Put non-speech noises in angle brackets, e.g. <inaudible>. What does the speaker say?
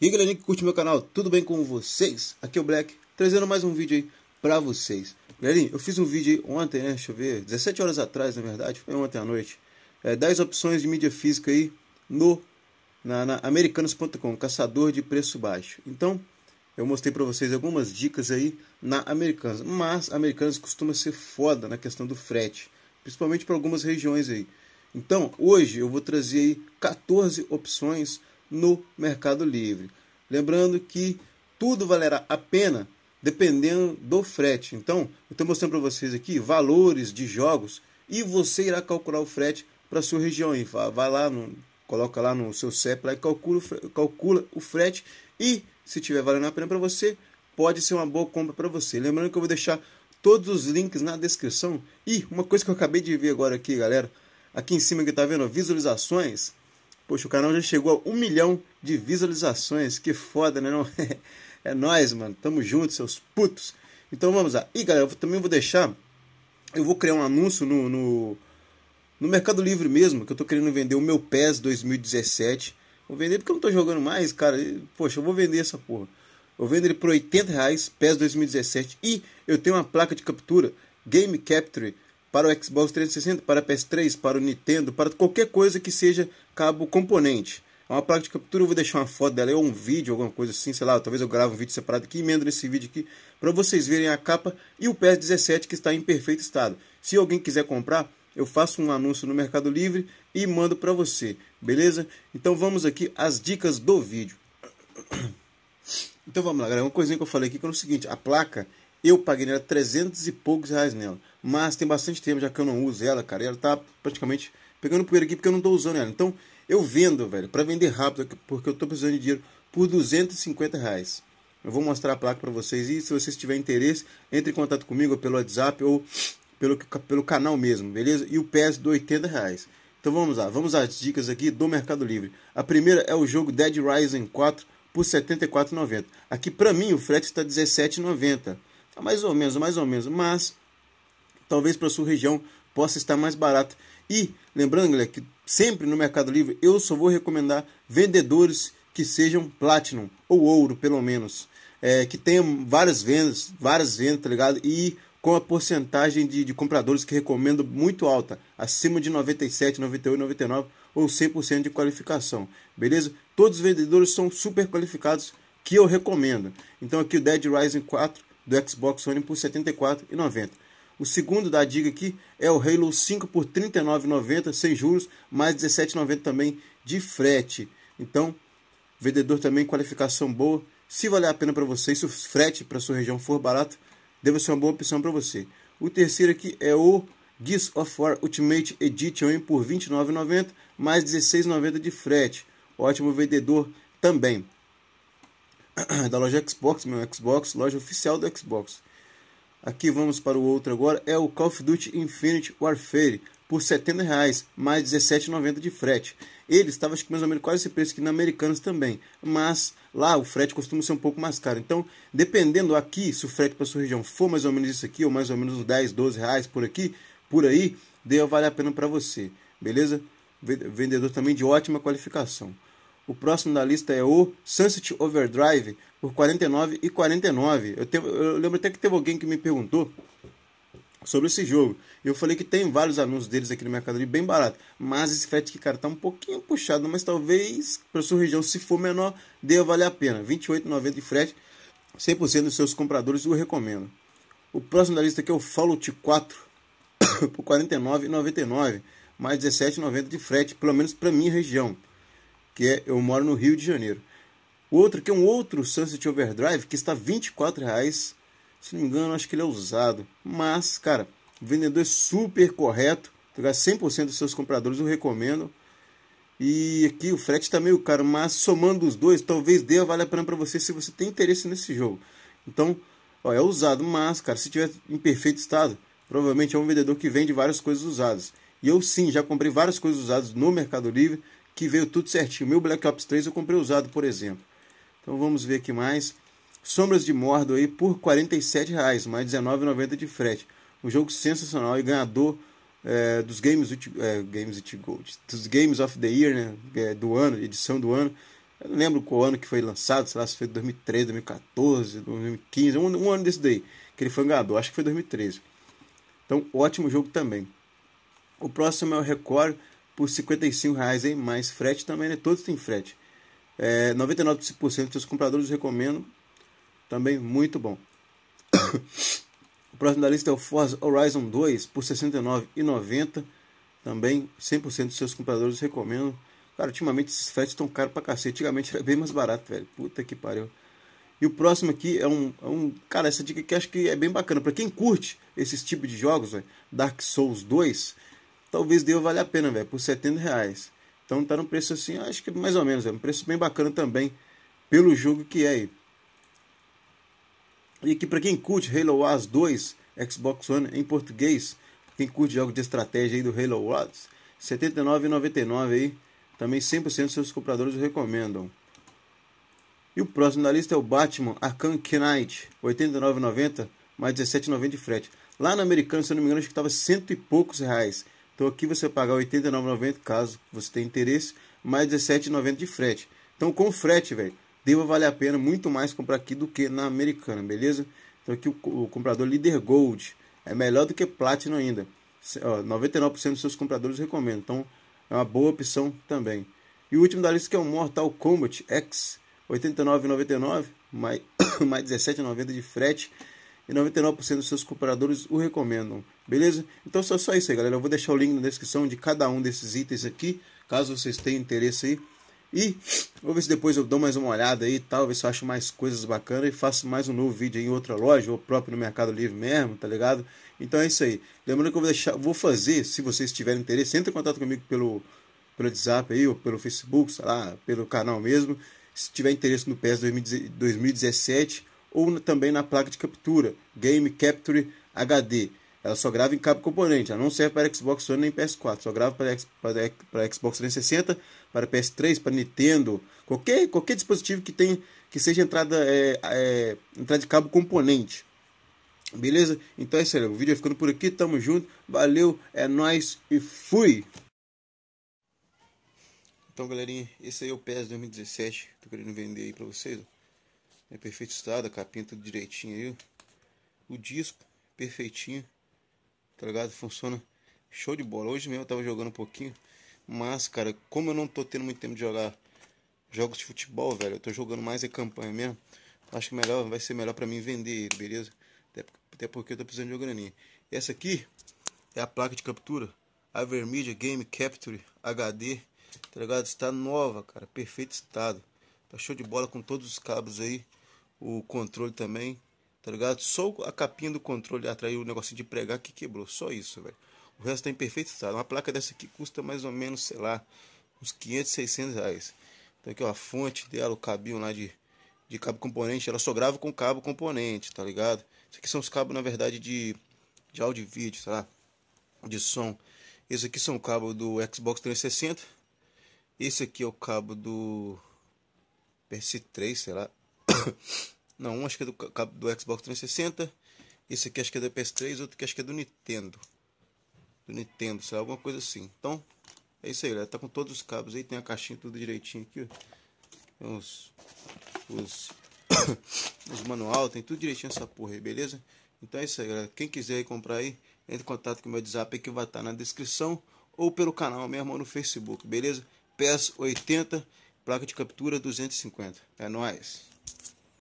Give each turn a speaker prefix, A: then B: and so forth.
A: E galerinha que curte meu canal, tudo bem com vocês? Aqui é o Black, trazendo mais um vídeo aí pra vocês. Galerinha, eu fiz um vídeo ontem, né? Deixa eu ver, 17 horas atrás, na verdade, foi ontem à noite. É, 10 opções de mídia física aí no na, na americanos.com, caçador de preço baixo. Então, eu mostrei para vocês algumas dicas aí na Americanas, mas Americanas costuma ser foda na questão do frete, principalmente para algumas regiões aí. Então, hoje eu vou trazer aí 14 opções no Mercado Livre. Lembrando que tudo valerá a pena dependendo do frete. Então, eu estou mostrando para vocês aqui valores de jogos e você irá calcular o frete para sua região. E vai lá, no, coloca lá no seu CEP lá e calcula, calcula o frete. E se tiver valendo a pena para você, pode ser uma boa compra para você. Lembrando que eu vou deixar todos os links na descrição. E uma coisa que eu acabei de ver agora aqui, galera. Aqui em cima que tá vendo, visualizações. Poxa, o canal já chegou a um milhão de visualizações. Que foda, né? Não? É, <laughs> é nós, mano. Tamo junto, seus putos. Então vamos lá. E galera, eu também vou deixar. Eu vou criar um anúncio no, no, no Mercado Livre mesmo, que eu tô querendo vender o meu PES 2017. Vou vender porque eu não tô jogando mais, cara. poxa, eu vou vender essa porra. Eu vendo ele por 80 reais, PES 2017. E eu tenho uma placa de captura Game Capture para o Xbox 360, para a PS3, para o Nintendo, para qualquer coisa que seja cabo componente. É uma placa de captura, eu vou deixar uma foto dela ou um vídeo, alguma coisa assim, sei lá, talvez eu grave um vídeo separado aqui, emendo nesse vídeo aqui, para vocês verem a capa e o PS17 que está em perfeito estado. Se alguém quiser comprar, eu faço um anúncio no Mercado Livre e mando para você, beleza? Então vamos aqui às dicas do vídeo. Então vamos lá, galera. Uma coisinha que eu falei aqui que é o seguinte: a placa, eu paguei nela 300 e poucos reais nela mas tem bastante tempo já que eu não uso ela, cara. E ela tá praticamente pegando poeira aqui porque eu não tô usando ela. Então eu vendo, velho, para vender rápido, porque eu tô precisando de dinheiro por 250 reais. Eu vou mostrar a placa para vocês e se vocês tiverem interesse, entre em contato comigo pelo WhatsApp ou pelo, pelo canal mesmo, beleza? E o PES do 80 reais. Então vamos lá, vamos às dicas aqui do Mercado Livre. A primeira é o jogo Dead Rising 4 por 74,90. Aqui para mim o frete está 17,90. Tá mais ou menos, mais ou menos, mas talvez para sua região possa estar mais barata. E lembrando, galera, que sempre no Mercado Livre eu só vou recomendar vendedores que sejam Platinum ou Ouro, pelo menos. É, que tenham várias vendas, várias vendas, tá ligado? E com a porcentagem de, de compradores que recomendo muito alta, acima de 97, 98, 99 ou 100% de qualificação, beleza? Todos os vendedores são super qualificados que eu recomendo. Então aqui o Dead Rising 4 do Xbox One por R$ 74,90. O segundo da diga aqui é o Halo 5 por R$ 39,90 sem juros, mais R$ 17,90 também de frete. Então, vendedor também, qualificação boa. Se valer a pena para você, se o frete para sua região for barato, deve ser uma boa opção para você. O terceiro aqui é o Gears of War Ultimate Edition por R$ 29,90 mais R$ 16,90 de frete. Ótimo vendedor também. <clears throat> Da loja Xbox, meu Xbox, loja oficial do Xbox. Aqui vamos para o outro agora, é o Call of Duty Infinite Warfare, por R$ reais, mais R$ 17,90 de frete. Ele estava acho que mais ou menos quase esse preço aqui na Americanas também, mas lá o frete costuma ser um pouco mais caro. Então, dependendo aqui, se o frete para sua região for mais ou menos isso aqui, ou mais ou menos uns 10, 12 reais por aqui, por aí, deu vale a pena para você, beleza? Vendedor também de ótima qualificação. O próximo da lista é o Sunset Overdrive por 49 e 49. Eu, te, eu lembro até que teve alguém que me perguntou sobre esse jogo. Eu falei que tem vários anúncios deles aqui no mercado Livre bem barato, mas esse frete que cara tá um pouquinho puxado, mas talvez para sua região se for menor, deva valer a pena. 28,90 de frete. 100% dos seus compradores o recomendo. O próximo da lista aqui é o Fallout 4 <coughs> por 49,99 mais 17,90 de frete, pelo menos para minha região que é Eu Moro no Rio de Janeiro. O outro, que é um outro Sunset Overdrive, que está R$ 24 reais. Se não me engano, acho que ele é usado. Mas, cara, vendedor é super correto. 100% tá dos seus compradores eu recomendo. E aqui o frete está meio caro, mas somando os dois, talvez dê vale a pena para você se você tem interesse nesse jogo. Então, ó, é usado, mas, cara, se tiver em perfeito estado, provavelmente é um vendedor que vende várias coisas usadas. E eu sim, já comprei várias coisas usadas no Mercado Livre que veio tudo certinho. Meu Black Ops 3 eu comprei usado, por exemplo. Então vamos ver aqui mais. Sombras de Mordo aí por R$ reais mais R$19,90 de frete. Um jogo sensacional e ganhador é, dos Games, é, Games Gold, dos Games of the Year, né? É, do ano, edição do ano. Eu não lembro qual ano que foi lançado, sei lá se foi 2013, 2014, 2015, um, um ano desse daí, que ele foi ganhador, acho que foi 2013. Então, ótimo jogo também. O próximo é o Record por 55 reais em mais frete também, né? Todos têm frete. É, 99% dos seus compradores recomendo. Também muito bom. <coughs> o próximo da lista é o Forza Horizon 2 por 69,90. Também 100% dos seus compradores recomendo. Cara, ultimamente esses fretes estão caros pra cacete. Antigamente era bem mais barato, velho. Puta que pariu. E o próximo aqui é um, é um. Cara, essa dica aqui acho que é bem bacana. Pra quem curte esses tipos de jogos, Dark Souls 2 talvez deu valer a pena, velho, por 70 reais. Então tá num preço assim, acho que mais ou menos, é um preço bem bacana também, pelo jogo que é aí. E aqui para quem curte Halo Wars 2, Xbox One em português, quem curte jogo de estratégia aí do Halo Wars, R$ 79,99 aí, também 100% dos seus compradores recomendam. E o próximo da lista é o Batman Arkham Knight, R$ 89,90 mais R$ 17,90 de frete. Lá na Americana, se eu não me engano, acho que estava cento e poucos reais. Então aqui você vai pagar R$ 89,90 caso você tenha interesse, mais R$ 17,90 de frete. Então com frete, velho, deva valer a pena muito mais comprar aqui do que na americana, beleza? Então aqui o, o comprador Líder Gold é melhor do que Platinum ainda. 99% dos seus compradores recomendam, então é uma boa opção também. E o último da lista que é o Mortal Kombat X, 89,99 <coughs> mais, <coughs> mais 17,90 de frete e 99% dos seus compradores o recomendam. Beleza? Então só, só isso aí, galera. Eu vou deixar o link na descrição de cada um desses itens aqui, caso vocês tenham interesse aí. E vou ver se depois eu dou mais uma olhada aí, talvez eu acho mais coisas bacanas e faço mais um novo vídeo em outra loja ou próprio no Mercado Livre mesmo, tá ligado? Então é isso aí. Lembrando que eu vou deixar, vou fazer, se vocês tiverem interesse, entre em contato comigo pelo pelo WhatsApp aí ou pelo Facebook, sei lá, pelo canal mesmo. Se tiver interesse no PS 2017, ou também na placa de captura, Game Capture HD. Ela só grava em cabo componente, ela não serve para Xbox One nem PS4, só grava para, para, para Xbox 360, para PS3, para Nintendo, qualquer, qualquer dispositivo que tenha que seja entrada, é, é, entrada de cabo componente. Beleza? Então é isso aí, o vídeo é ficando por aqui, tamo junto, valeu, é nóis e fui! Então galerinha, esse aí é o PS 2017, tô querendo vender aí pra vocês, ó. É perfeito estado, a capinha tudo direitinho aí. O disco, perfeitinho. Tá ligado? Funciona show de bola. Hoje mesmo eu tava jogando um pouquinho. Mas, cara, como eu não tô tendo muito tempo de jogar jogos de futebol, velho, eu tô jogando mais a é campanha mesmo. Acho que melhor, vai ser melhor para mim vender ele, beleza? Até, até porque eu tô precisando de uma graninha. Essa aqui é a placa de captura. A Vermedia Game Capture HD. Tá ligado? Está nova, cara. Perfeito estado. Tá show de bola com todos os cabos aí o controle também, tá ligado? Só a capinha do controle atraiu o negocinho de pregar que quebrou, só isso, velho. O resto tá em perfeito estado. Uma placa dessa aqui custa mais ou menos, sei lá, uns 500, 600 reais. Então aqui, ó, a fonte dela, o cabinho lá de, de cabo componente, ela só grava com cabo componente, tá ligado? Isso aqui são os cabos, na verdade, de, de áudio e vídeo, tá? De som. Esse aqui são o cabo do Xbox 360. Esse aqui é o cabo do PS3, sei lá. <coughs> Não, um acho que é do, do Xbox 360. Esse aqui acho que é do PS3, outro que acho que é do Nintendo. Do Nintendo, sei lá, alguma coisa assim. Então, é isso aí, galera. Tá com todos os cabos aí, tem a caixinha tudo direitinho aqui, Tem os. Os. <coughs> os manual, tem tudo direitinho essa porra aí, beleza? Então é isso aí, galera. Quem quiser aí comprar aí, entre em contato com o meu WhatsApp que vai estar tá na descrição ou pelo canal mesmo no Facebook, beleza? ps 80, placa de captura 250. É nóis!